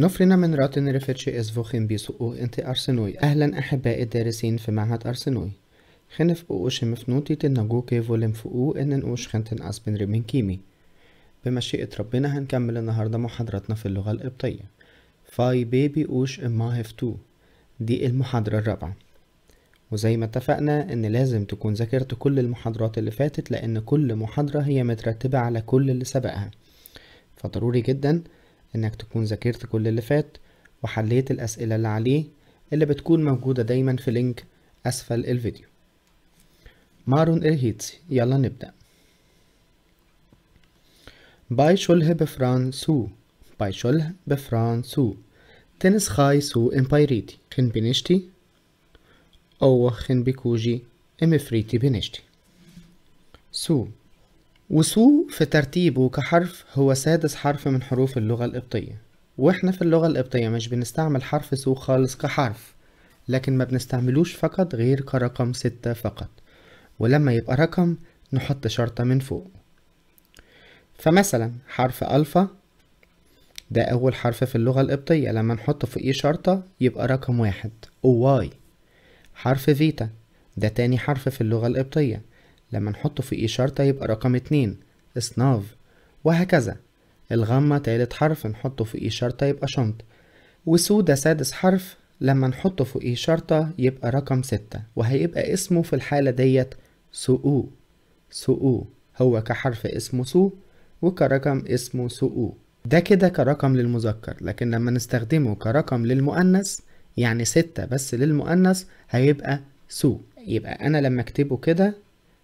نفرنا من راتن ريفرتشي اسفوخين بيسوقو انتي أرسنوي أهلا أحبائي الدارسين في معهد أرسنوي خنف اوش مفنوتي تنجوكي فولم فوقو إن نقوش خنتن أسبن ريمين كيمي بمشيئة ربنا هنكمل النهاردة محاضرتنا في اللغة القبطية فاي بيبي اوش إما هفتو دي المحاضرة الرابعة وزي ما اتفقنا ان لازم تكون ذاكرت كل المحاضرات اللي فاتت لان كل محاضرة هي مترتبة على كل اللي سبقها فضروري جدا انك تكون ذاكرت كل اللي فات وحليت الاسئلة اللي عليه اللي بتكون موجودة دايما في لينك اسفل الفيديو مارون الهيتسي يلا نبدأ باي شله بفرانسو باي شله بفرانسو تنس خاي سو امبايريتي خن بنشتي او خن بكوجي امفريتي بنشتي سو وسو في ترتيبه كحرف هو سادس حرف من حروف اللغة القبطية واحنا في اللغة القبطية مش بنستعمل حرف سو خالص كحرف لكن ما بنستعملوش فقط غير كرقم ستة فقط ولما يبقى رقم نحط شرطة من فوق فمثلا حرف ألفا ده أول حرف في اللغة القبطية لما نحط فوقيه شرطة يبقى رقم واحد أو واي حرف فيتا ده تاني حرف في اللغة القبطية لما نحطه في إشارة e يبقى رقم اتنين اصناف وهكذا الغمة تالت حرف نحطه في إشارة e يبقى شنط وسودة سادس حرف لما نحطه في إشارة e يبقى رقم ستة وهيبقى اسمه في الحالة ديت سوء سوء هو كحرف اسمه سو وكرقم اسمه سوء ده كده كرقم للمذكر لكن لما نستخدمه كرقم للمؤنث يعني ستة بس للمؤنث هيبقى سو يبقى أنا لما أكتبه كده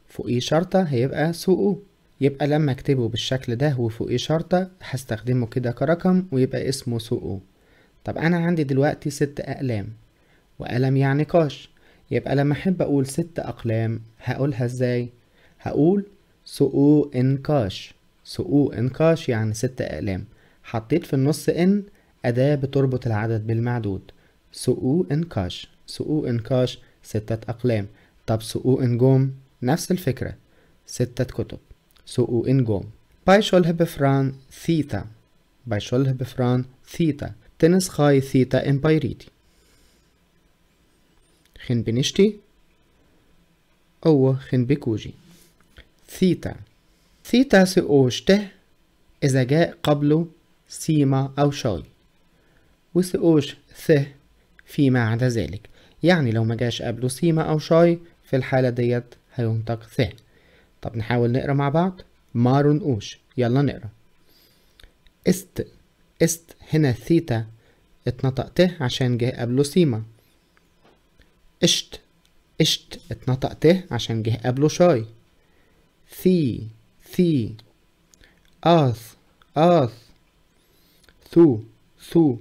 فوقيه شرطة هيبقى سوقه يبقى لما اكتبه بالشكل ده وفوقيه شرطة هستخدمه كده كرقم ويبقى اسمه سوقه طب انا عندي دلوقتي ست اقلام وقلم يعني قاش يبقى لما احب اقول ست اقلام هقولها ازاي هقول سوقو انقاش سوقو كاش يعني ست اقلام حطيت في النص ان اداة بتربط العدد بالمعدود سوقو انقاش سوقو كاش ستة اقلام طب سوقو انجوم نفس الفكرة ستة كتب سوقو إنجوم بايشول بفران ثيتا باي بايشول بفران ثيتا تنس خاي ثيتا إمبايريتي خن بنشتي أو خن بكوجي ثيتا ثيتا شته إذا جاء قبله سيما أو شاي وسقوش ثه فيما عدا ذلك يعني لو ما جاش قبله سيما أو شاي في الحالة ديت هينطق ث طب نحاول نقرا مع بعض مارون اوش يلا نقرا است است هنا ثيتا اتنطق ت عشان جه قبله سيما اشت اشت اتنطق ت عشان جه قبله شاي ثي ثي آث آث ثو ثو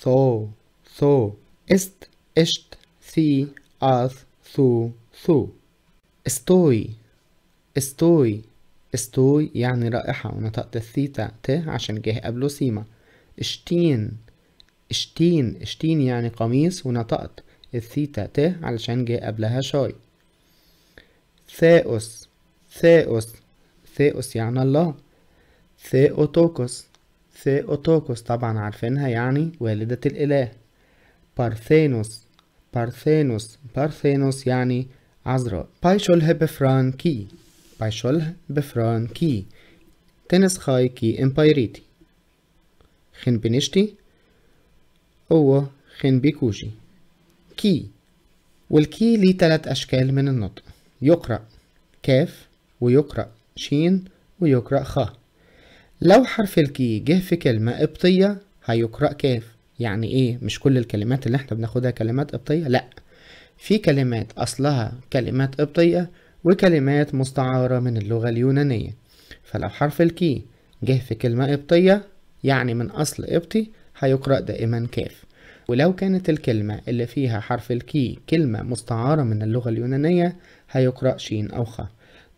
ثو ثو است اشت ثي آث ثو ثو استوي استوي استوي يعني رائحة ونطقت الثيتا ت عشان جه قبله سيما اشتين اشتين اشتين يعني قميص ونطقت الثيتا ت علشان جه قبلها شاي ثاؤس ثاؤس ثاؤس يعني الله ثاؤتوكس ثاؤتوكس طبعا عارفينها يعني والدة الإله بارثينوس بارثينوس بارثينوس يعني عذراء باي شله بفران كي تنس كي امبايريتي خن بنشتي هو خن بيكوجي كي والكي ليه تلات أشكال من النطق يقرأ كاف ويقرأ شين ويقرأ خا لو حرف الكي جه في كلمة قبطية هيقرأ كاف يعني ايه مش كل الكلمات اللي احنا بناخدها كلمات قبطية لأ في كلمات أصلها كلمات قبطية وكلمات مستعارة من اللغة اليونانية فلو حرف الكي جه في كلمة قبطية يعني من أصل قبطي هيقرأ دائما كاف ولو كانت الكلمة اللي فيها حرف الكي كلمة مستعارة من اللغة اليونانية هيقرأ شين أو خا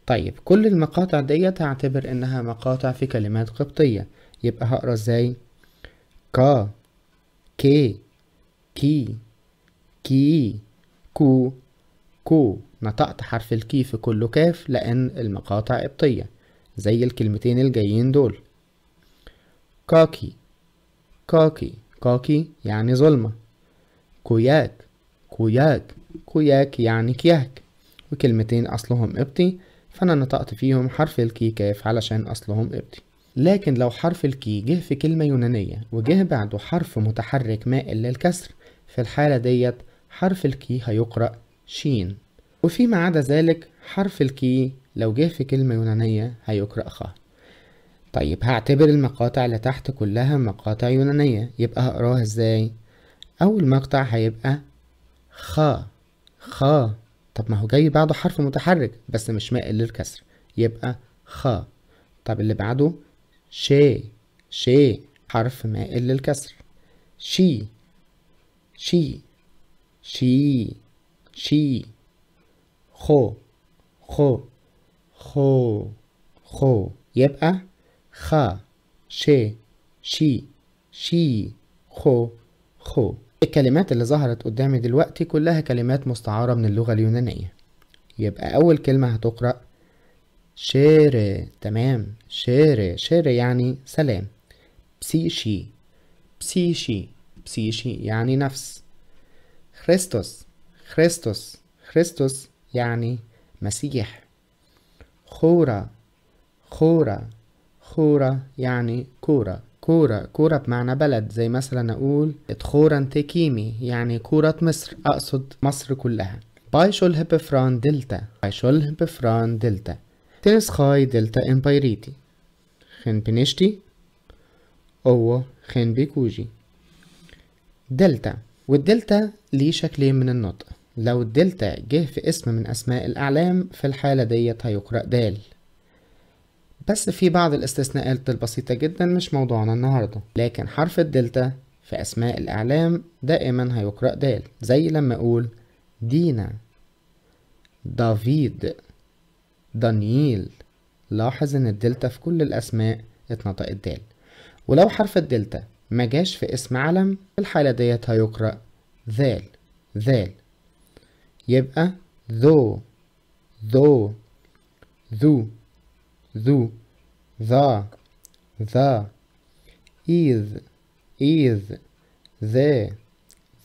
طيب كل المقاطع ديت هعتبر إنها مقاطع في كلمات قبطية يبقى هقرأ إزاي كا كي كي كي كو كو نطقت حرف الكي في كله كاف لأن المقاطع قبطية زي الكلمتين الجايين دول كاكي كاكي كاكي يعني ظلمة كوياك كوياك كوياك يعني كياك وكلمتين أصلهم قبطي فأنا نطقت فيهم حرف الكي كاف علشان أصلهم قبطي لكن لو حرف الكي جه في كلمة يونانية وجه بعده حرف متحرك مائل للكسر في الحالة ديت حرف الكي هيقرأ شين وفيما عدا ذلك حرف الكي لو جه في كلمة يونانية هيقرأ خا طيب هعتبر المقاطع اللي تحت كلها مقاطع يونانية يبقى هقراها ازاي أول مقطع هيبقى خا خا طب ما هو جاي بعده حرف متحرك بس مش مائل للكسر يبقى خا طب اللي بعده شي شي حرف مائل للكسر شي شي شي شي خو خو خو خو يبقى خا شي شي شي خو خو الكلمات اللي ظهرت قدامي دلوقتي كلها كلمات مستعارة من اللغة اليونانية يبقى أول كلمة هتقرأ شيري تمام شيري شيري يعني سلام بسيشي بسيشي بسيشي يعني نفس خريستوس خريستوس خريستوس يعني مسيح خورة خورة خورة يعني كورة كورة كورة بمعنى بلد زي مثلا أقول اتخورا تيكيمي يعني كورة مصر أقصد مصر كلها بايشولهب فران دلتا بايشولهب فران دلتا تنس خاي دلتا امبايريتي خن بنشتي أو خن بيكوجي دلتا والدلتا ليه شكلين من النطق لو الدلتا جه في اسم من أسماء الأعلام في الحالة ديت هيقرأ دال بس في بعض الاستثناءات البسيطة جدا مش موضوعنا النهاردة لكن حرف الدلتا في أسماء الأعلام دائما هيقرأ دال زي لما أقول دينا دافيد دانييل لاحظ إن الدلتا في كل الأسماء اتنطقت دال ولو حرف الدلتا ما جاش في اسم علم في الحالة ديت هيقرأ ذال ذال يبقى ذو ذو ذو ذو ذا ذا إذ إذ ذا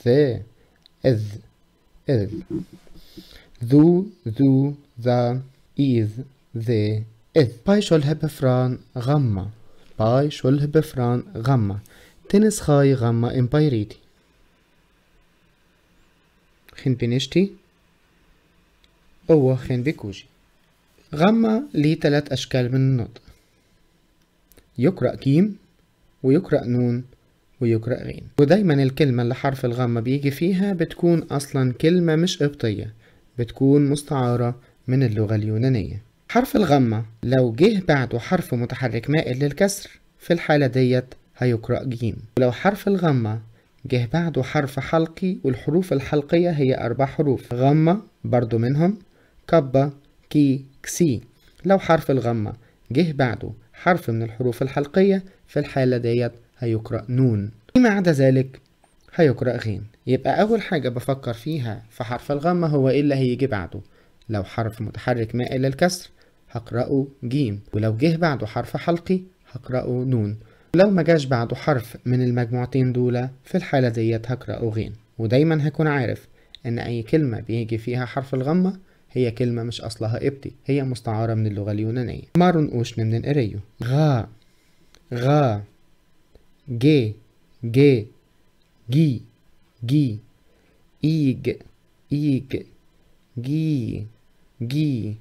ذا إذ إذ ذو ذو ذا إذ ذا إذ باي شلح بفران غمة باي شلح بفران غمة تنس خاي غما امبايريتي خين بنشتي أو خين بكوجي غما ليه تلات أشكال من النطق يقرأ جيم ويقرأ نون ويقرأ غين ودايما الكلمة اللي حرف الغمة بيجي فيها بتكون أصلا كلمة مش قبطية بتكون مستعارة من اللغة اليونانية حرف الغمة لو جه بعده حرف متحرك مائل للكسر في الحالة ديت هيقرأ جيم ولو حرف الغمة جه بعده حرف حلقي والحروف الحلقية هي أربع حروف غمة برضو منهم كبة كي كسي لو حرف الغمة جه بعده حرف من الحروف الحلقية في الحالة ديت هيقرأ نون فيما عدا ذلك هيقرأ غين يبقى أول حاجة بفكر فيها في حرف الغمة هو إيه اللي هيجي بعده لو حرف متحرك مائل للكسر هقرأه جيم ولو جه بعده حرف حلقي هقرأه نون لو ما جاش بعده حرف من المجموعتين دول في الحالة ديت هقرأ غين ودايما هكون عارف إن أي كلمة بيجي فيها حرف الغمة هي كلمة مش أصلها إبتي هي مستعارة من اللغة اليونانية مارون أوشن من إريو غا غا جي جي جي جي إيج إيج جي جي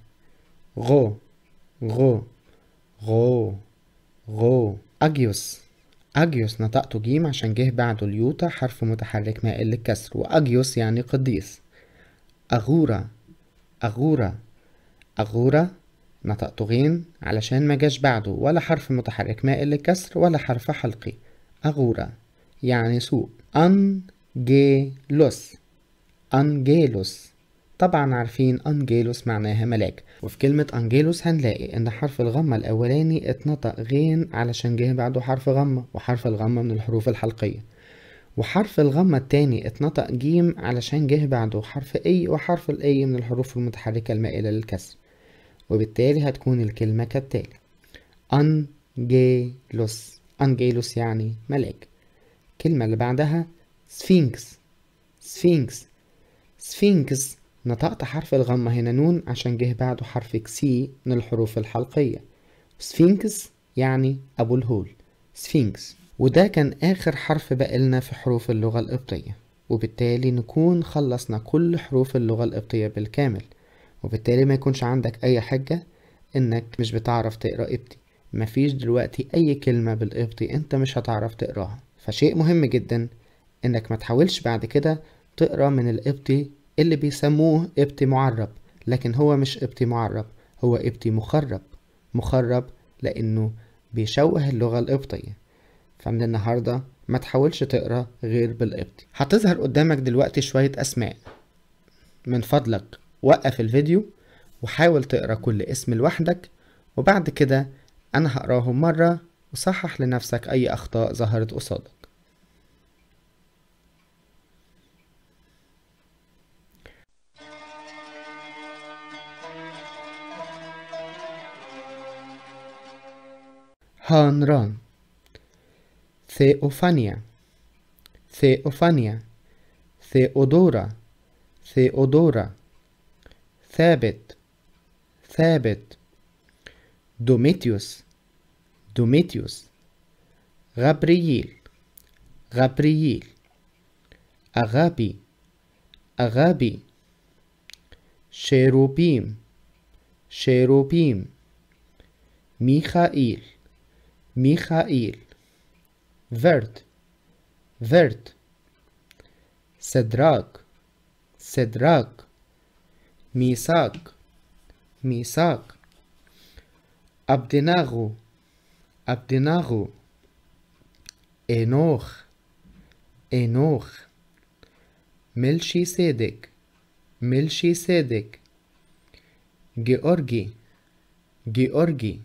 غو غو غو غو أجيوس أجيوس نطقته جيم عشان جه بعده اليوتا حرف متحرك مائل للكسر وأجيوس يعني قديس أغورا أغورا أغورا نطقته غين علشان ما جاش بعده ولا حرف متحرك مائل للكسر ولا حرف حلقي أغورا يعني سوق أنجيلوس أنجيلوس طبعا عارفين أنجيلوس معناها ملاك وفي كلمة أنجيلوس هنلاقي إن حرف الغمة الأولاني اتنطق غين علشان جه بعده حرف غمة وحرف الغمة من الحروف الحلقية وحرف الغمة التاني اتنطق جيم علشان جه بعده حرف اي وحرف الاي من الحروف المتحركة المائلة للكسر وبالتالي هتكون الكلمة كالتالي أنجيلوس أنجيلوس يعني ملاك الكلمة اللي بعدها سفينكس سفينكس سفينكس نطقت حرف الغمة هنا نون عشان جه بعده حرف كسي من الحروف الحلقية سفينكس يعني أبو الهول سفينكس وده كان آخر حرف بقالنا في حروف اللغة القبطية وبالتالي نكون خلصنا كل حروف اللغة القبطية بالكامل وبالتالي ما يكونش عندك أي حجة إنك مش بتعرف تقرأ قبطي مفيش دلوقتي أي كلمة بالقبطي أنت مش هتعرف تقراها فشيء مهم جدا إنك ما تحاولش بعد كده تقرأ من القبطي اللي بيسموه إبتي معرب لكن هو مش إبتي معرب هو إبتي مخرب مخرب لأنه بيشوه اللغة القبطية فمن النهاردة ما تحاولش تقرأ غير بالإبطي هتظهر قدامك دلوقتي شوية أسماء من فضلك وقف الفيديو وحاول تقرأ كل اسم لوحدك وبعد كده أنا هقراهم مرة وصحح لنفسك أي أخطاء ظهرت قصادك Χονρών. Θεοφάνεια. Θεοφάνεια. Θεοδόρα. Θεοδόρα. Θέβετ. Θέβετ. Δομήτιος. Δομήτιος. Γαπριήλ. Γαπριήλ. Αγάπη. Αγάπη. Σεροπίμ. Σεροπίμ. Μιχαήλ. מיכאיל, ורט, ורט, סדרק, סדרק, מיסק, מיסק, אבדנרו, אבדנרו, אנוך, אנוך, מלשי סדק, מלשי סדק, גיאורגי, גיאורגי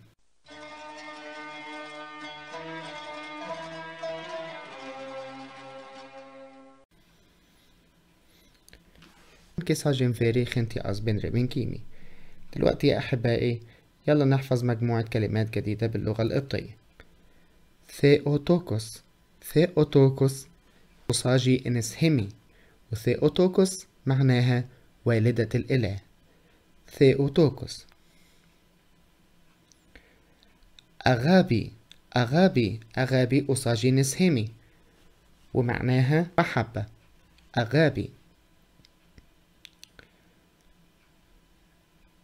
كيس هجم فاريخ انتقاص بين ريبين كيمي دلوقتي يا أحبائي يلا نحفظ مجموعة كلمات جديدة باللغة القبطية ثيوتوكوس إنس همي إنسهمي أوتوكوس معناها والدة الإله أوتوكوس أغابي أغابي أغابي أصاجي نسهمي ومعناها محبة أغابي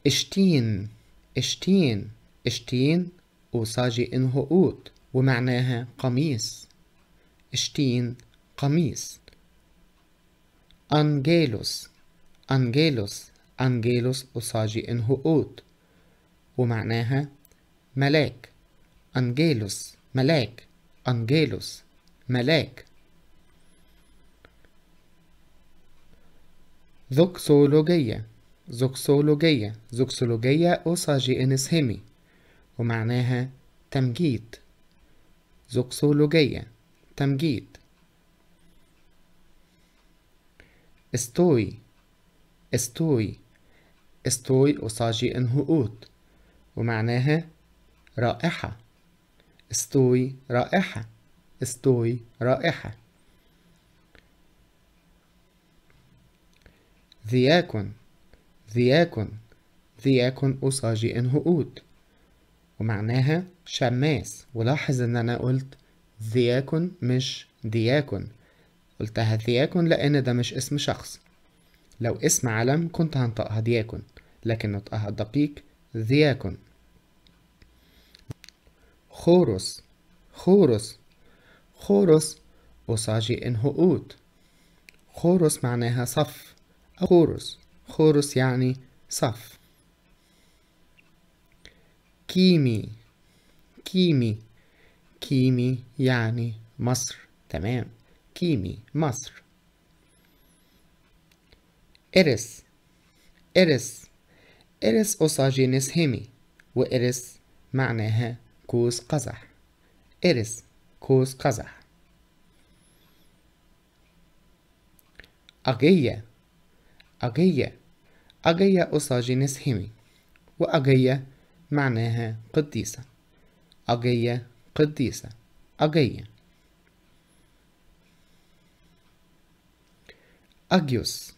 اشتين اشتين اشتين وصاجي انه اوت ومعناها قميص اشتين قميص أنجيلوس أنجيلوس أنجيلوس وصاجي إنه أوت ومعناها ملاك أنجيلوس ملاك أنجيلوس ملاك ذوكسولوجية زوكسولوجية زوكسولوجية أوساجي إنس هيمي ومعناها تمجيد زوكسولوجية تمجيد استوي استوي استوي أوساجي هؤوت ومعناها رائحة استوي رائحة استوي رائحة ذياكن ذياكن ذياكن أصاجي إنهؤوت ومعناها شماس ولاحظ إن أنا قلت ذياكن مش دياكن قلتها ذياكن لأن ده مش اسم شخص لو اسم علم كنت هنطقها دياكن لكن نطقها دقيق ذياكن خورس خورس خورس أصاجي إنهؤوت خورس معناها صف أو خورس خورس يعني صف كيمي كيمي كيمي يعني مصر تمام كيمي مصر إرس إرس إرس أوصى جنس هيمي وإرس معناها كوس قزح إرس كوس قزح أغية أغية أجيا أوساجينس هيمي وأجيا معناها قديسة أجيا قديسة أجيا أجيوس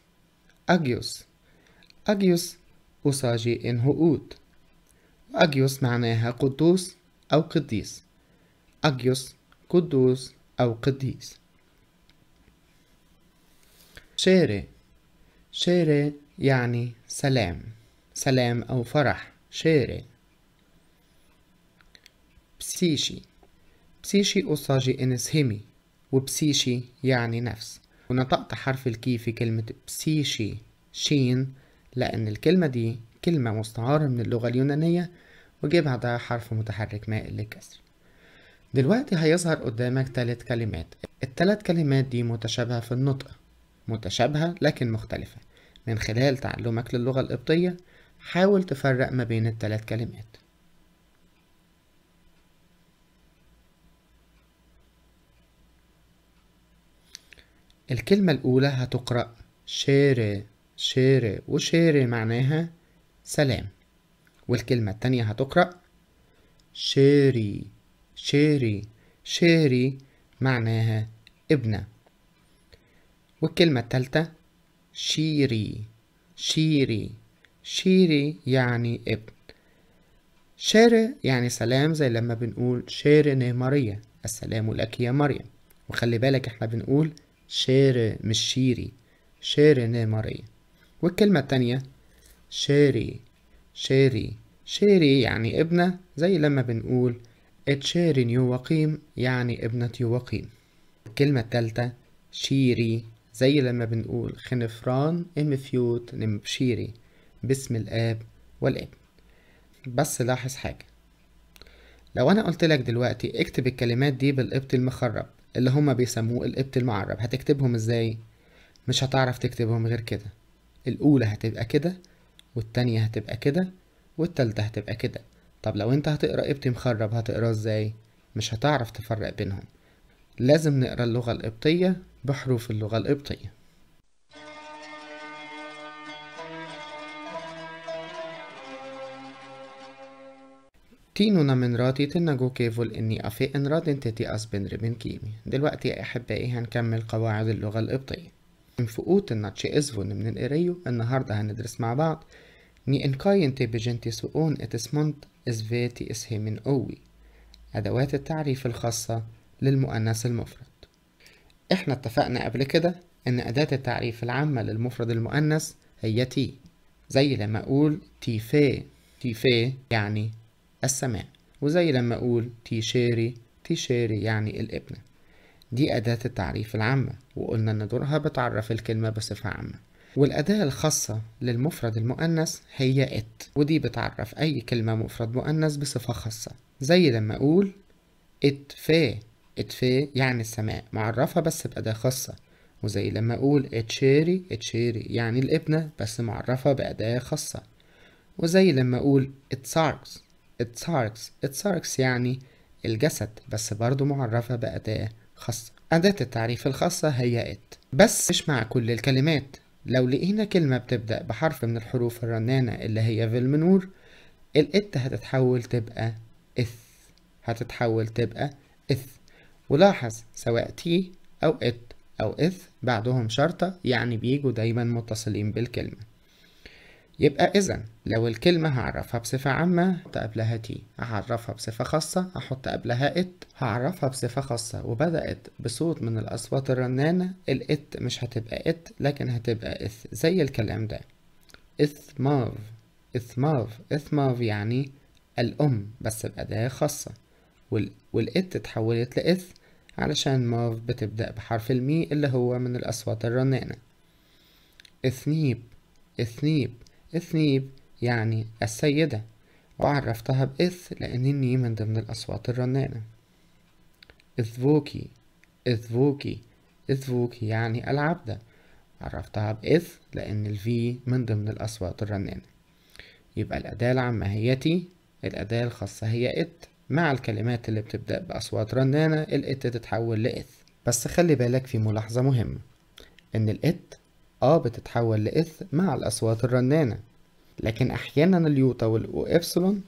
أجيوس أجيوس أوساجي إن هؤود أجيوس معناها قدوس أو قديس أجيوس قدوس أو قديس شيري شيري يعني سلام سلام أو فرح شارع بسيشي بسيشي إنس همي وبسيشي يعني نفس ونطقت حرف الكي في كلمة بسيشي شين لأن الكلمة دي كلمة مستعارة من اللغة اليونانية وجيبها بعدها حرف متحرك مائل للكسر دلوقتي هيظهر قدامك ثلاث كلمات الثلاث كلمات دي متشابهة في النطق متشابهة لكن مختلفة من خلال تعلمك للغة القبطية حاول تفرق ما بين الثلاث كلمات الكلمة الأولى هتقرأ شيري شيري وشيري معناها سلام والكلمة التانية هتقرأ شيري شيري شيري معناها ابنة والكلمة التالتة شيري شيري شيري يعني ابن شيري يعني سلام زي لما بنقول شيرني ماريا السلام لك يا مريم وخلي بالك احنا بنقول شيري مش شيري شيرني ماريا والكلمة التانية شيري شيري شيري يعني ابنة زي لما بنقول نيو يوقيم يعني ابنة يوقيم الكلمة التالتة شيري زي لما بنقول خنفران ام فيوت نمبشيري باسم الآب والابن بس لاحظ حاجة لو أنا قلت لك دلوقتي اكتب الكلمات دي بالقبط المخرب اللي هما بيسموه القبط المعرب هتكتبهم ازاي؟ مش هتعرف تكتبهم غير كده الأولى هتبقى كده والتانية هتبقى كده والتالتة هتبقى كده طب لو انت هتقرا قبط مخرب هتقراه ازاي؟ مش هتعرف تفرق بينهم لازم نقرا اللغة القبطية بحروف اللغة القبطية تينونا من راتي تنجو كيفول إني أفي إن رادن تتي أسبن ربن كيمي دلوقتي يا أحبائي هنكمل قواعد اللغة القبطية من فقوت الناتشي إزفون من القريو النهاردة هندرس مع بعض ني إن إنكاين تي بجنتي سؤون إتسمنت إزفاتي إسهي من قوي أدوات التعريف الخاصة للمؤنث المفرد احنا اتفقنا قبل كده ان أداة التعريف العامة للمفرد المؤنث هي تي زي لما أقول تي في تي في يعني السماء وزي لما أقول تي شيري تي شيري يعني الابنة دي أداة التعريف العامة وقلنا إن دورها بتعرف الكلمة بصفة عامة والأداة الخاصة للمفرد المؤنث هي إت ودي بتعرف أي كلمة مفرد مؤنث بصفة خاصة زي لما أقول إت في اتفي يعني السماء معرفها بس بأداة خاصة وزي لما أقول اتشيري اتشيري يعني الابنة بس معرفها بأداة خاصة وزي لما أقول اتساركس اتساركس اتساركس يعني الجسد بس برضو معرفة بأداة خاصة أداة التعريف الخاصة هي ات بس مش مع كل الكلمات لو لقينا كلمة بتبدأ بحرف من الحروف الرنانة اللي هي في المنور الات هتتحول تبقى اث هتتحول تبقى اث ولاحظ سواء تي أو إت أو إث بعدهم شرطة يعني بيجوا دايما متصلين بالكلمة يبقى إذا لو الكلمة هعرفها بصفة عامة هحط قبلها تي هعرفها بصفة خاصة هحط قبلها إت هعرفها بصفة خاصة وبدأت بصوت من الأصوات الرنانة الإت مش هتبقى إت لكن هتبقى إث زي الكلام ده إث ماف إث ماف إث ماف يعني الأم بس بأداة خاصة والات اتحولت لاث علشان موف بتبدأ بحرف المي اللي هو من الأصوات الرنانة اثنيب اثنيب اثنيب يعني السيدة وعرفتها بإث لأن الني من ضمن الأصوات الرنانة اذفوكي اذفوكي اذفوكي يعني العبدة عرفتها بإث لأن الفي من ضمن الأصوات الرنانة يبقى الأداة العامة هي تي الأداة الخاصة هي إت مع الكلمات اللي بتبدأ بأصوات رنانة الإت تتحول لإث بس خلي بالك في ملاحظة مهمة إن الإت آه بتتحول لإث مع الأصوات الرنانة لكن أحيانا اليوتا والأو إبسلون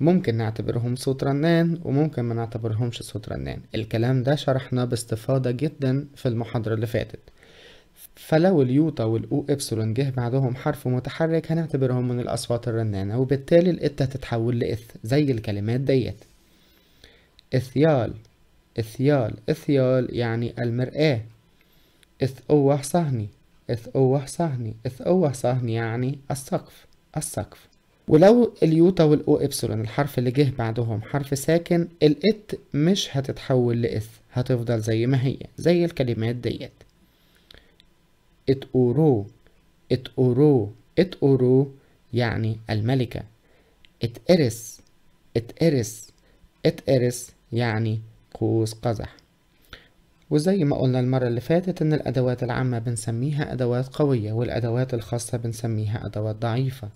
ممكن نعتبرهم صوت رنان وممكن ما نعتبرهمش صوت رنان الكلام ده شرحناه باستفاضة جدا في المحاضرة اللي فاتت فلو اليوتا والاو ابسلون جه بعدهم حرف متحرك هنعتبرهم من الاصوات الرنانه وبالتالي الات هتتحول لاث زي الكلمات ديت اثيال اثيال اثيال يعني المرآة اث او صهني اث او صهني اث او صهني يعني السقف السقف ولو اليوتا والاو ابسلون الحرف اللي جه بعدهم حرف ساكن الات مش هتتحول لاث هتفضل زي ما هي زي الكلمات ديت ات اورو ات اورو ات اورو يعني الملكة ات ارس ات ارس ات ارس يعني قوس قزح وزي ما قلنا المرة اللي فاتت إن الأدوات العامة بنسميها أدوات قوية والأدوات الخاصة بنسميها أدوات ضعيفة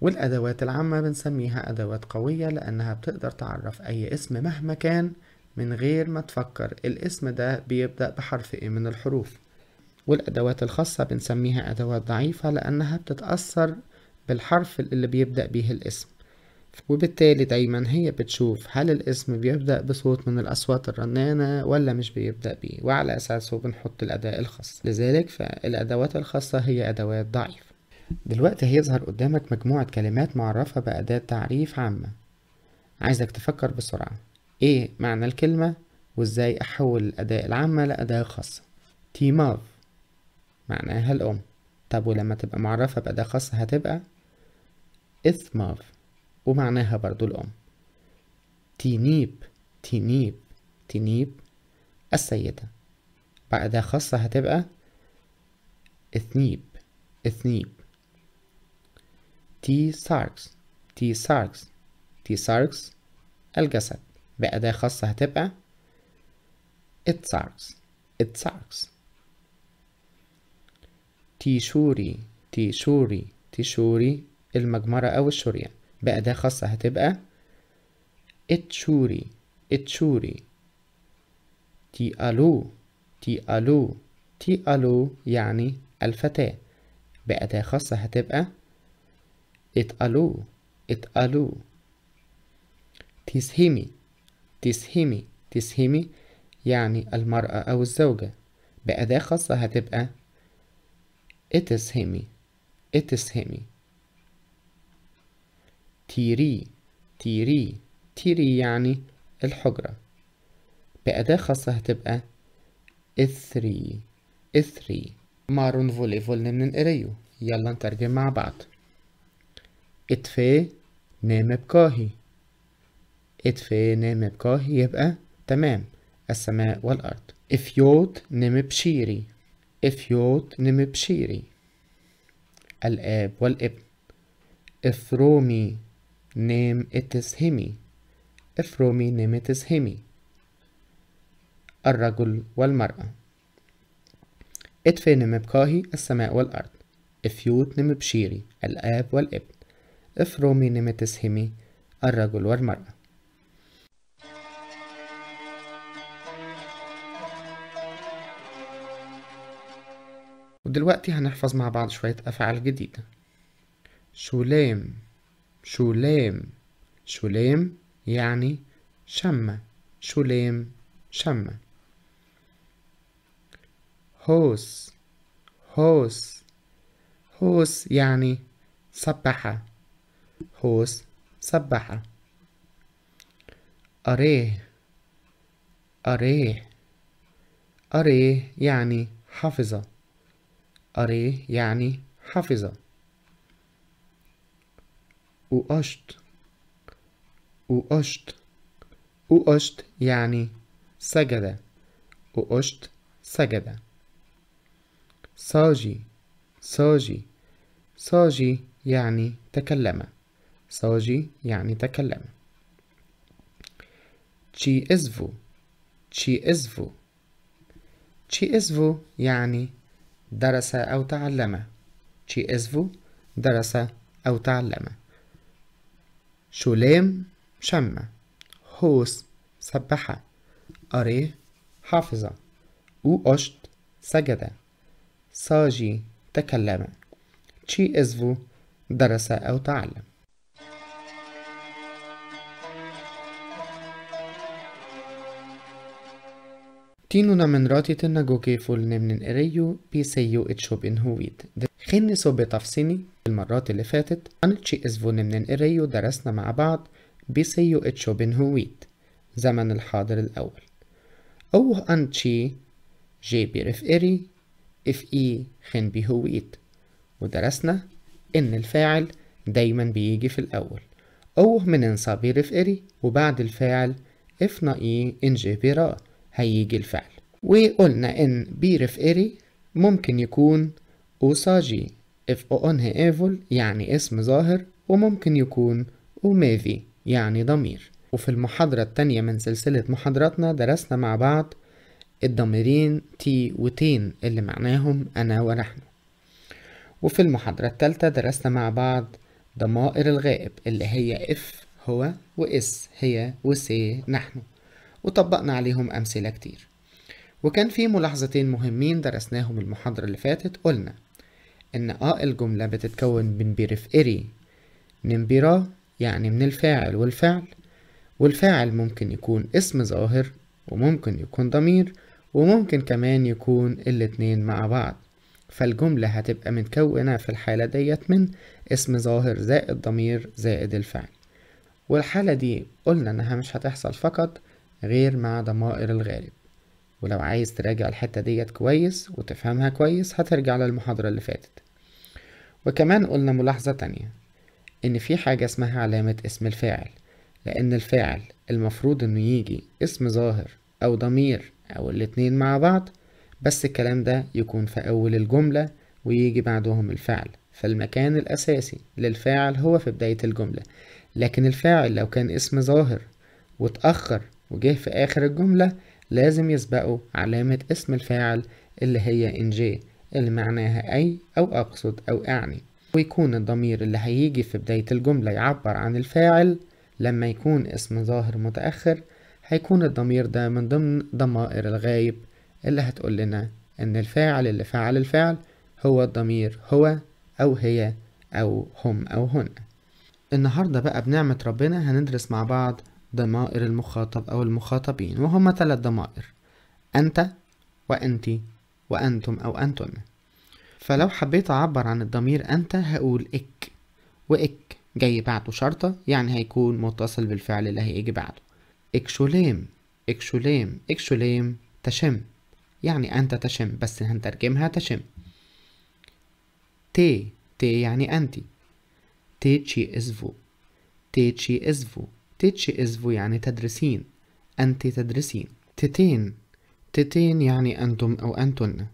والأدوات العامة بنسميها أدوات قوية لأنها بتقدر تعرف أي اسم مهما كان من غير ما تفكر الاسم ده بيبدأ بحرف إيه من الحروف والأدوات الخاصة بنسميها أدوات ضعيفة لأنها بتتأثر بالحرف اللي بيبدأ به الاسم وبالتالي دايما هي بتشوف هل الاسم بيبدأ بصوت من الأصوات الرنانة ولا مش بيبدأ بيه وعلى أساسه بنحط الأداء الخاص لذلك فالأدوات الخاصة هي أدوات ضعيفة دلوقتي هيظهر قدامك مجموعة كلمات معرفة بأداة تعريف عامة عايزك تفكر بسرعة ايه معنى الكلمة وازاي احول الأداة العامة لأداة خاصة تيماف معناها الأم طب ولما تبقى معرفة بأداة خاصة هتبقى إثمار ومعناها برضو الأم تينيب تينيب تينيب السيدة بأداة خاصة هتبقى إثنيب إثنيب تي ساركس تي ساركس تي ساركس الجسد بأداة خاصة هتبقى اتساركس اتساركس تيشوري تيشوري تيشوري المجمرة أو الشورية بأداة خاصة هتبقى اتشوري اتشوري تي ألو تي ألو تي ألو يعني الفتاة بأداة خاصة هتبقى اتألو اتألو تسهمي تسهمي تسهمي يعني المرأة أو الزوجة بأداة خاصة هتبقى اتس اتسهمي تيري تيري تيري يعني الحجرة بأداة خاصة هتبقى اثري اثري مارون فولي فولن من القريو يلا نترجم مع بعض إتفي نام بكاهي إتفي نام بكاهي يبقى تمام السماء والأرض افيوت نام بشيري إفيوت نمبشيري الآب والابن إفرومي نام اتسهمي إفرومي نام اتسهمي الرجل والمرأة إتفي نمبكاهي السماء والأرض إفيوت نمبشيري الآب والابن إفرومي نم تسهمي الرجل والمرأة ودلوقتي هنحفظ مع بعض شوية أفعال جديدة شولام شولام شولام يعني شمة شولام شمة هوس هوس هوس يعني سبحة هوس سبحة أريه أريه أريه يعني حافظة أري يعني حفظ وأشت وأشت وأشت يعني سجد وأشت سجد ساجي ساجي ساجي يعني تكلم ساجي يعني تكلم تشي إزفو تشي إزفو تشي إزفو يعني درس أو تعلم تشي ازفو درس أو تعلم شولام شم هوس سبحة أري حافظة او أشت سجد ساجي تكلم تشي ازفو درس أو تعلم Tinun amenrati tinna goki fulni من نقريو بيسيو اتشو بن هويد خنسو بتفصيني المرات اللي فاتت أنتشي اسفوني من اريو درسنا مع بعض بيسيو اتشو بن هويد زمن الحاضر الأول أوه أنتشي جي بيرف إري اف اي خن بهويد ودرسنا إن الفاعل دايما بيجي في الأول أوه من انصابيرف إري وبعد الفاعل افنا اي انجي بيرات هيجي الفعل وقلنا إن بيرف اري ممكن يكون أوساجي اون هي إيفول يعني اسم ظاهر وممكن يكون أوميفي يعني ضمير وفي المحاضرة التانية من سلسلة محاضراتنا درسنا مع بعض الضميرين تي وتين اللي معناهم أنا ونحن وفي المحاضرة التالتة درسنا مع بعض ضمائر الغائب اللي هي اف هو واس هي وسي نحن وطبقنا عليهم أمثلة كتير وكان في ملاحظتين مهمين درسناهم المحاضرة اللي فاتت قلنا إن آ آه الجملة بتتكون من بيرفئري نمبيرا يعني من الفاعل والفعل والفاعل ممكن يكون اسم ظاهر وممكن يكون ضمير وممكن كمان يكون الاتنين مع بعض فالجملة هتبقى متكونة في الحالة ديت من اسم ظاهر زائد ضمير زائد الفعل والحالة دي قلنا إنها مش هتحصل فقط غير مع ضمائر الغالب ولو عايز تراجع الحتة ديت كويس وتفهمها كويس هترجع للمحاضرة اللي فاتت وكمان قلنا ملاحظة تانية إن في حاجة اسمها علامة اسم الفاعل لأن الفاعل المفروض إنه يجي اسم ظاهر أو ضمير أو الاتنين مع بعض بس الكلام ده يكون في أول الجملة ويجي بعدهم الفعل فالمكان الأساسي للفاعل هو في بداية الجملة لكن الفاعل لو كان اسم ظاهر واتأخر وجه في آخر الجملة لازم يسبقه علامة اسم الفاعل اللي هي إن جي اللي معناها أي أو أقصد أو أعني ويكون الضمير اللي هيجي في بداية الجملة يعبر عن الفاعل لما يكون اسم ظاهر متأخر هيكون الضمير ده من ضمن ضمائر الغايب اللي هتقول لنا إن الفاعل اللي فعل الفعل هو الضمير هو أو هي أو هم أو هن النهاردة بقى بنعمة ربنا هندرس مع بعض ضمائر المخاطب أو المخاطبين وهما ثلاث ضمائر أنت وأنت وأنتم أو أنتم فلو حبيت أعبر عن الضمير أنت هقول إك وإك جاي بعده شرطة يعني هيكون متصل بالفعل اللي هيجي بعده إكشوليم إكشوليم إكشوليم تشم يعني أنت تشم بس هنترجمها تشم تي تي يعني أنتي تشي إزفو تي تشي إزفو تيتشي إزفو يعني تدرسين أنت تدرسين تتين تتين يعني أنتم أو أنتن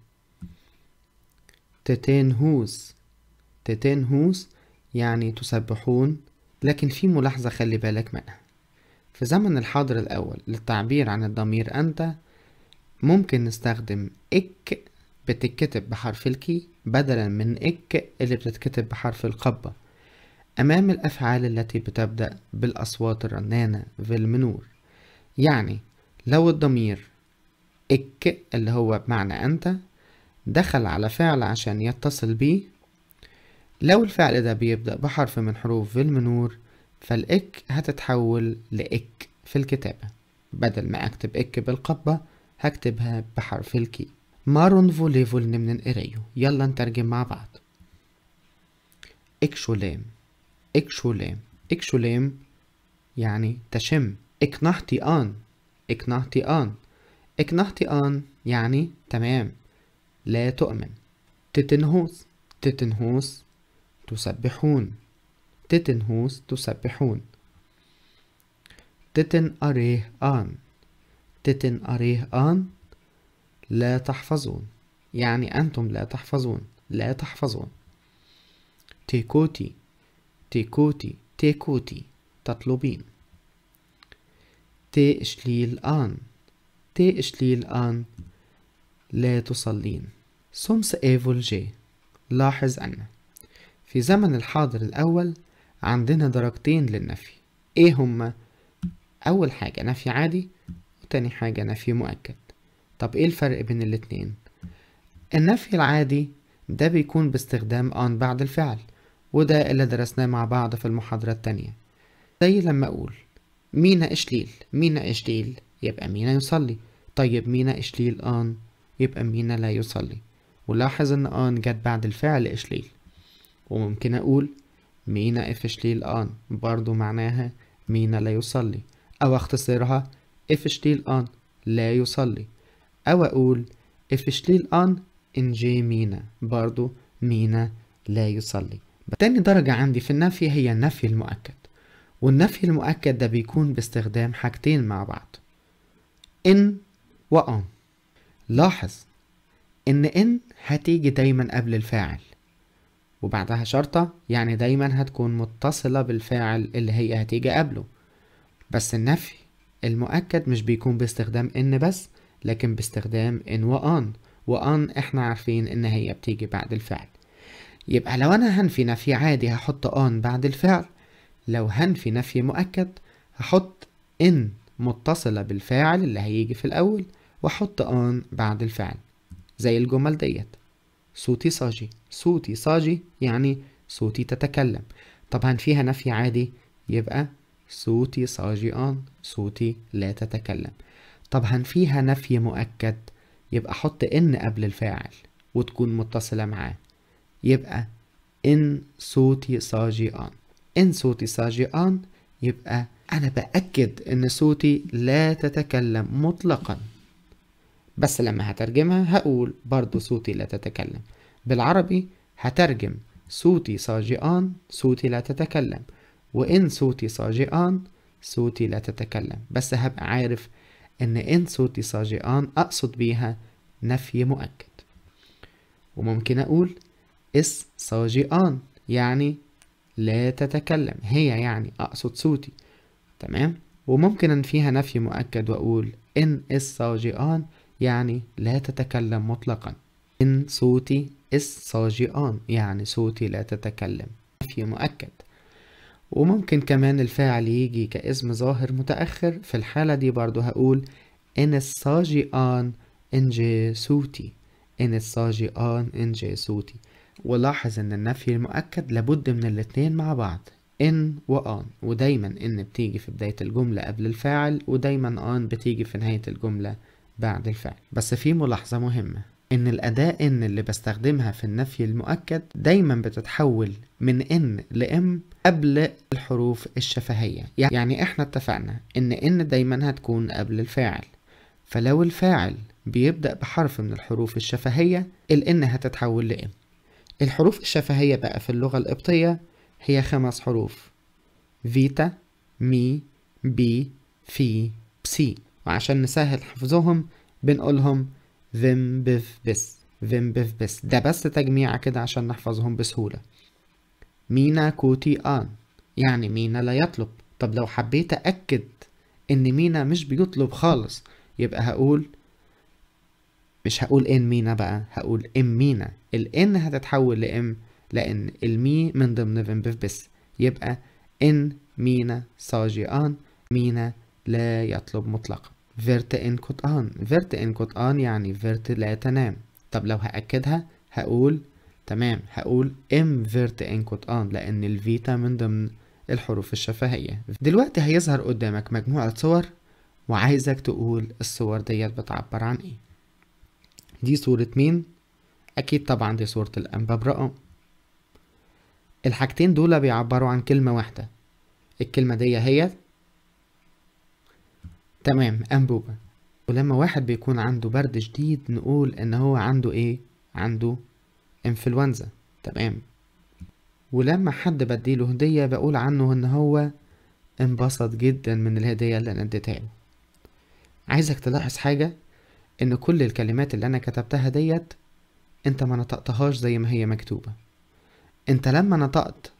تتين هوس تتين هوس يعني تسبحون لكن في ملاحظة خلي بالك منها في زمن الحاضر الأول للتعبير عن الضمير أنت ممكن نستخدم إك بتتكتب بحرف الكي بدلا من إك اللي بتتكتب بحرف القبة أمام الأفعال التي بتبدأ بالأصوات الرنانة في المنور يعني لو الضمير إك اللي هو بمعنى أنت دخل على فعل عشان يتصل بيه لو الفعل ده بيبدأ بحرف من حروف في المنور فالإك هتتحول لإك في الكتابة بدل ما أكتب إك بالقبة هكتبها بحرف الكي مارون فوليفول نمن إريو يلا نترجم مع بعض إكشولام اكشوليم اكشوليم يعني تشم اكنحتي آن اكنحتي آن اكنحتي آن يعني تمام لا تؤمن تتنهوس تتنهوس تسبحون تتنهوس تسبحون تتن أريه آن تتن أريه آن لا تحفظون يعني أنتم لا تحفظون لا تحفظون تيكوتي تيكوتي تيكوتي تطلبين تي شليل آن تي شليل آن لا تصلين سومس ايفول جي لاحظ أن في زمن الحاضر الأول عندنا درجتين للنفي ايه هما؟ أول حاجة نفي عادي وتاني حاجة نفي مؤكد طب ايه الفرق بين الاتنين؟ النفي العادي ده بيكون باستخدام آن بعد الفعل وده اللي درسناه مع بعض في المحاضرة التانية زي لما أقول مينا إشليل مينا إشليل يبقى مينا يصلي طيب مينا إشليل آن يبقى مينا لا يصلي ولاحظ إن آن جت بعد الفعل إشليل وممكن أقول مينا إفشليل آن برضو معناها مينا لا يصلي أو أختصرها إفشليل آن لا يصلي أو أقول إفشليل آن إن جي مينا برضو مينا لا يصلي تاني درجة عندي في النفي هي النفي المؤكد والنفي المؤكد ده بيكون باستخدام حاجتين مع بعض إن وأن لاحظ إن إن هتيجي دايما قبل الفاعل وبعدها شرطة يعني دايما هتكون متصلة بالفاعل اللي هي هتيجي قبله بس النفي المؤكد مش بيكون باستخدام إن بس لكن باستخدام إن وأن وأن إحنا عارفين إن هي بتيجي بعد الفعل يبقى لو أنا هنفي نفي عادي هحط on بعد الفعل لو هنفي نفي مؤكد هحط in متصلة بالفاعل اللي هيجي في الأول وأحط on بعد الفعل زي الجمل ديت صوتي صاجي صوتي صاجي يعني صوتي تتكلم طبعا فيها نفي عادي يبقى صوتي صاجي on صوتي لا تتكلم طبعا فيها نفي مؤكد يبقى حط إن قبل الفاعل وتكون متصلة معاه يبقى إن صوتي صاجئان إن صوتي صاجئان يبقى أنا بأكد إن صوتي لا تتكلم مطلقا بس لما هترجمها هقول برضو صوتي لا تتكلم بالعربي هترجم صوتي صاجئان صوتي لا تتكلم وإن صوتي صاجئان صوتي لا تتكلم بس هبقى عارف إن إن صوتي صاجئان أقصد بيها نفي مؤكد وممكن أقول اس صاجي آن يعني لا تتكلم هي يعني أقصد صوتي تمام وممكن أن فيها نفي مؤكد وأقول إن اس صاجي آن يعني لا تتكلم مطلقا إن صوتي اس صاجي آن يعني صوتي لا تتكلم نفي مؤكد وممكن كمان الفاعل يجي كاسم ظاهر متأخر في الحالة دي برضو هقول إن الصاجي آن جي صوتي إن الصاجي آن جي صوتي ولاحظ ان النفي المؤكد لابد من الاتنين مع بعض ان وان ودايما ان بتيجي في بداية الجملة قبل الفاعل ودايما ان بتيجي في نهاية الجملة بعد الفعل بس في ملاحظة مهمة ان الاداة ان اللي بستخدمها في النفي المؤكد دايما بتتحول من ان لام قبل الحروف الشفهية يعني احنا اتفقنا ان ان دايما هتكون قبل الفاعل فلو الفاعل بيبدأ بحرف من الحروف الشفهية الان هتتحول لام الحروف الشفهية بقى في اللغة القبطية هي خمس حروف فيتا مي بي في بسي وعشان نسهل حفظهم بنقولهم ذم بف بس ذم بف بس ده بس تجميعة كده عشان نحفظهم بسهولة مينا كوتي آن يعني مينا لا يطلب طب لو حبيت أكد إن مينا مش بيطلب خالص يبقى هقول مش هقول إن مينا بقى هقول إم مينا ال n هتتحول ل m لأن المي من ضمن فينبف بس يبقى إن مينا ساجيان مينا لا يطلب مطلقا فيرت انكوت ان فيرت انكوت ان يعني فيرت لا تنام طب لو هأكدها هقول تمام هقول ام فيرت انكوت ان لأن الفيتا من ضمن الحروف الشفهية دلوقتي هيظهر قدامك مجموعة صور وعايزك تقول الصور ديت بتعبر عن ايه دي صورة مين أكيد طبعا دي صورة الانباب رقم الحاجتين دول بيعبروا عن كلمة واحدة الكلمة دي هي تمام أنبوبة ولما واحد بيكون عنده برد شديد نقول إن هو عنده إيه؟ عنده إنفلونزا تمام ولما حد بديله هدية بقول عنه إن هو انبسط جدا من الهدية اللي أنا اديتها له عايزك تلاحظ حاجة إن كل الكلمات اللي أنا كتبتها ديت انت ما نطقتهاش زي ما هي مكتوبة انت لما نطقت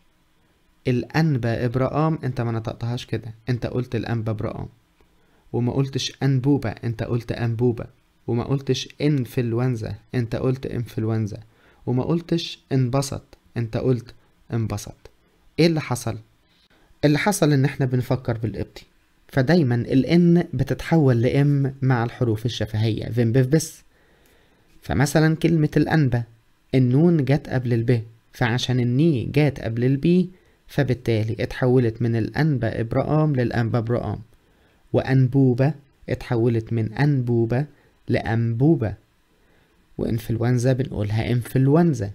الأنبا إبرام انت ما نطقتهاش كده انت قلت الأنبا إبرام وما قلتش أنبوبة انت قلت أنبوبة وما قلتش إنفلونزا انت قلت إنفلونزا وما قلتش انبسط انت قلت انبسط ايه اللي حصل اللي حصل ان احنا بنفكر بالقبطي فدايما الان بتتحول لام مع الحروف الشفهيه بيف بس فمثلا كلمة الأنبة النون جت قبل الب فعشان الني جت قبل البي فبالتالي اتحولت من الأنبا إبرام للأنبا إبرام وأنبوبة اتحولت من أنبوبة لأنبوبة وإنفلونزا بنقولها إنفلونزا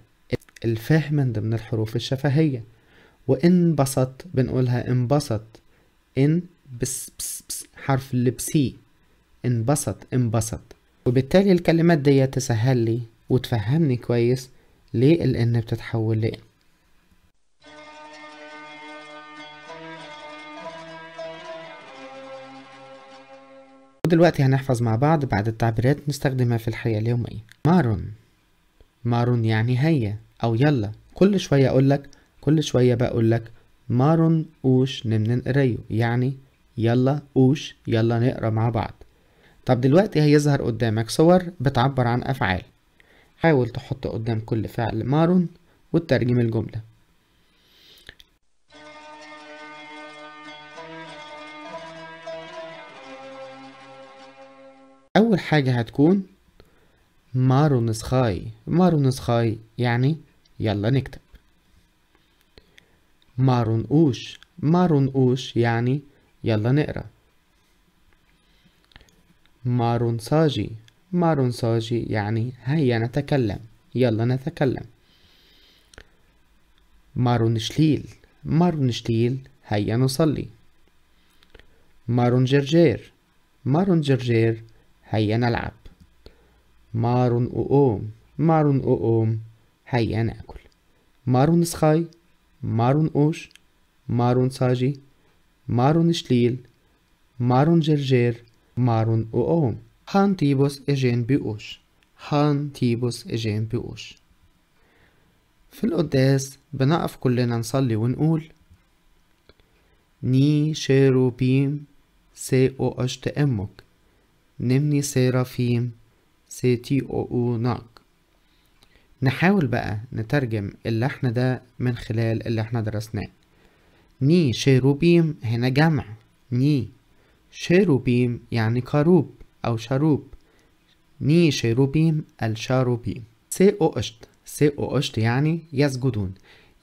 الفهم من ضمن الحروف الشفهية وانبسط بنقولها انبسط ان بس بس بس حرف اللبسي انبسط انبسط وبالتالي الكلمات دي تسهل لي وتفهمني كويس ليه الان بتتحول لان ودلوقتي هنحفظ مع بعض بعض التعبيرات نستخدمها في الحياة اليومية مارون مارون يعني هيا أو يلا كل شوية أقولك كل شوية بقولك مارون أوش نمنن قريو يعني يلا أوش يلا نقرا مع بعض طب دلوقتي هيظهر قدامك صور بتعبر عن أفعال حاول تحط قدام كل فعل مارون وترجم الجملة أول حاجة هتكون مارو نسخاي مارو نسخاي يعني يلا نكتب مارون أوش مارون أوش يعني يلا نقرأ مارون ساجي مارون ساجي يعني هيا نتكلم يلا نتكلم مارون شليل مارون شليل هيا نصلي مارون جرجير مارون جرجير هيا نلعب مارون أؤوم مارون أؤوم هيا نأكل مارون سخاي مارون أوش مارون ساجي مارون شليل مارون جرجير مارون اوم هان تيبوس إجين بيوش هان تيبوس إجين بيوش في القداس بنقف كلنا نصلي ونقول ني شيروبيم سي او اشت امك نمني سيرافيم سي تي او او ناك نحاول بقى نترجم اللحن ده من خلال اللي احنا درسناه ني شيروبيم هنا جمع ني شيروبيم يعني كروب أو شاروب ني شيروبيم الشاروبيم سي أو أشت سي أو أشت يعني يسجدون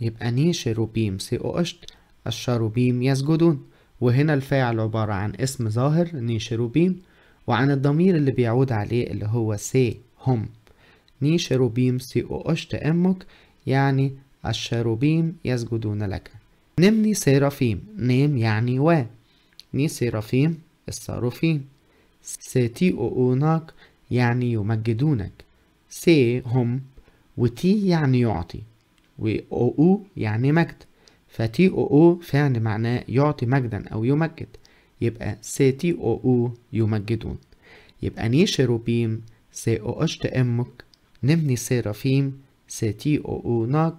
يبقى ني شيروبيم سي أو أشت الشاروبيم يسجدون وهنا الفاعل عبارة عن اسم ظاهر ني شيروبيم وعن الضمير اللي بيعود عليه اللي هو سي هم ني شيروبيم سي أو أشت أمك يعني الشاروبيم يسجدون لك نمني سيرافيم نيم يعني و ني سيرافيم الصاروفين أوناك يعني يمجدونك سي هم وتي يعني يعطي وأو يعني مجد فتي أو أو فعل معناه يعطي مجدا أو يمجد يبقى ساتي أو أو يمجدون يبقى ني شيروبيم سي أو أشت أمك نبني سيرافيم ساتي أو أو ناك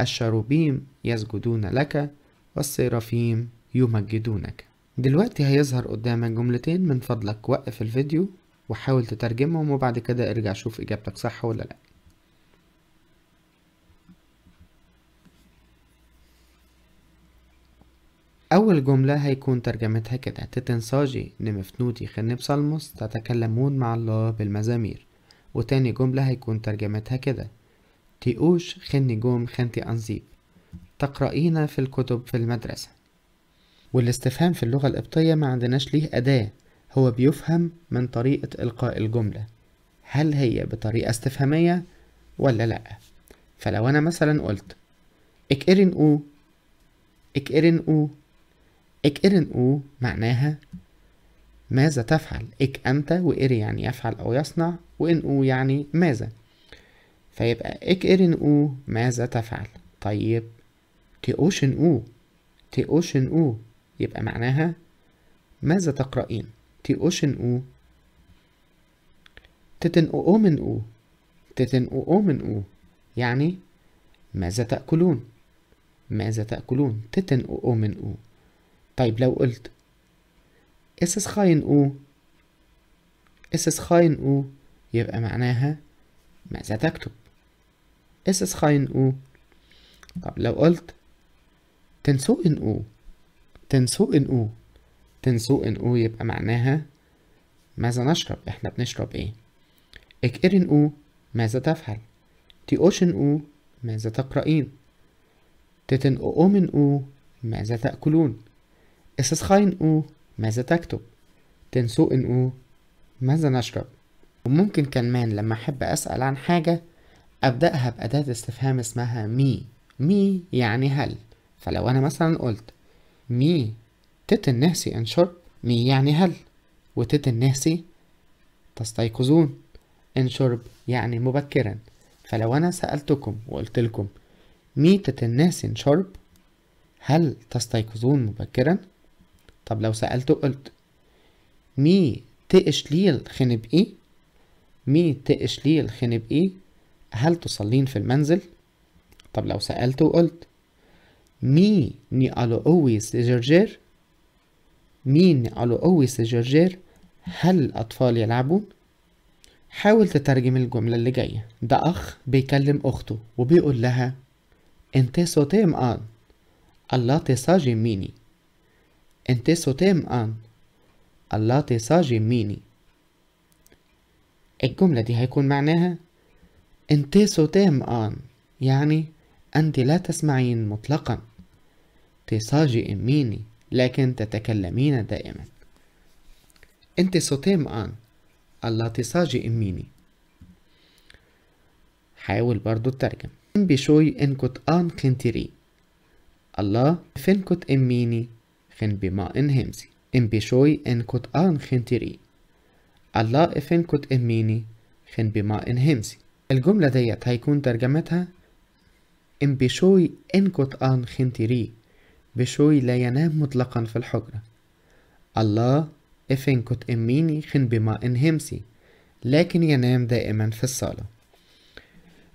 الشروبيم يسجدون لك والسيرافيم يمجدونك دلوقتي هيظهر قدامك جملتين من فضلك وقف الفيديو وحاول تترجمهم وبعد كده ارجع شوف اجابتك صح ولا لا أول جملة هيكون ترجمتها كده تتنساجي نمفتنوتي خن بصلمس تتكلمون مع الله بالمزامير وتاني جملة هيكون ترجمتها كده تيقوش خني جوم خنتي أنزيب تقرأين في الكتب في المدرسة والاستفهام في اللغة القبطية ما عندناش ليه أداة هو بيفهم من طريقة إلقاء الجملة هل هي بطريقة استفهامية ولا لأ فلو أنا مثلا قلت اكئرن او اكئرن او اكئرن او معناها ماذا تفعل اك أنت وإر يعني يفعل أو يصنع وإن او يعني ماذا فيبقى اكئرن او ماذا تفعل طيب اوشن او اوشن او يبقى معناها ماذا تقرأين تي أوشن أو تتن أو من أو تتن أو من أو يعني ماذا تأكلون ماذا تأكلون تتن أو من أو طيب لو قلت اسس خاين أو اسس خاين أو يبقى معناها ماذا تكتب اسس خاين أو طب لو قلت تنسوين أو تنسوق ان او تنسوق ان او يبقى معناها ماذا نشرب احنا بنشرب ايه اكئرن او ماذا تفعل اوشن او ماذا تقرأين تتن أؤمن أو ماذا تأكلون استسخاين أو ماذا تكتب ان أو ماذا نشرب وممكن كمان لما أحب أسأل عن حاجة أبدأها بأداة استفهام اسمها مي مي يعني هل فلو أنا مثلا قلت مي تت الناس أنشر مي يعني هل وتت الناس تستيقظون انشر يعني مبكرا فلو أنا سألتكم وقلت لكم مي تت الناس انشر هل تستيقظون مبكرا؟ طب لو سألت قلت مي تقشليل خنب إيه؟ مي تقشليل خنب إيه؟ هل تصلين في المنزل؟ طب لو سألت وقلت مي ني الو اوي سجرجر مين ني الو اوي سجرجر هل الأطفال يلعبون؟ حاول تترجم الجملة اللي جاية ده أخ بيكلم أخته وبيقول لها أنت صوتيم آن الله تساجي ميني أنت صوتيم آن الله تساجي ميني الجملة دي هيكون معناها أنت صوتيم آن يعني أنت لا تسمعين مطلقاً اميني لكن تتكلمين دائما أنت الله ألا اميني حاول برضو ان بشوي كنت آن كنتري الله كنت إميني خن بما إن همزي إن بشوي كنت آن خنتري الله كنت إميني خن بما إن همزي الجملة ديت هيكون ترجمتها إن بشوي كنت آن خنتري بشوي لا ينام مطلقا في الحجرة الله إفن كنت أميني خن بما إنهمسي لكن ينام دائما في الصالة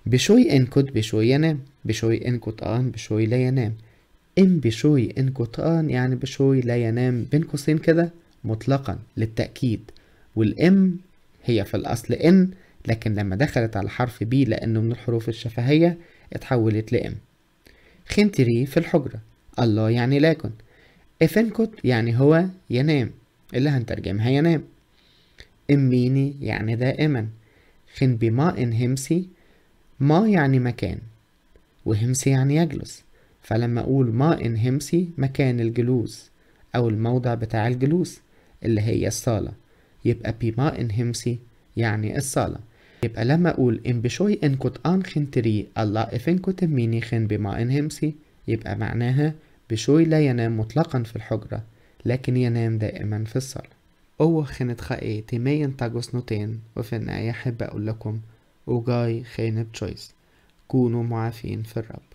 بشوي إنكت بشوي ينام بشوي إنكت آن بشوي لا ينام إن بشوي إنكت آن يعني بشوي لا ينام بين قوسين كده مطلقا للتأكيد والإم هي في الأصل إن لكن لما دخلت على حرف بي لأنه من الحروف الشفهية اتحولت لإم خنتري في الحجرة الله يعني لكن افنكت يعني هو ينام اللي هنترجمها ينام اميني يعني دائما بما ان همسي ما يعني مكان وهمسي يعني يجلس فلما أقول ما إن همسي مكان الجلوس أو الموضع بتاع الجلوس اللي هي الصالة يبقى بما إن همسي يعني الصالة يبقى لما أقول إن بشوي إن كنت آن خنتري الله إفن كنت ميني خن بما إن همسي يبقى معناها بشوي لا ينام مطلقا في الحجرة لكن ينام دائما في الصالة أو خنة خائي تيمين تاجوس نوتين وفي النهاية أحب أقول لكم وجاي خينة تشويس كونوا معافين في الرب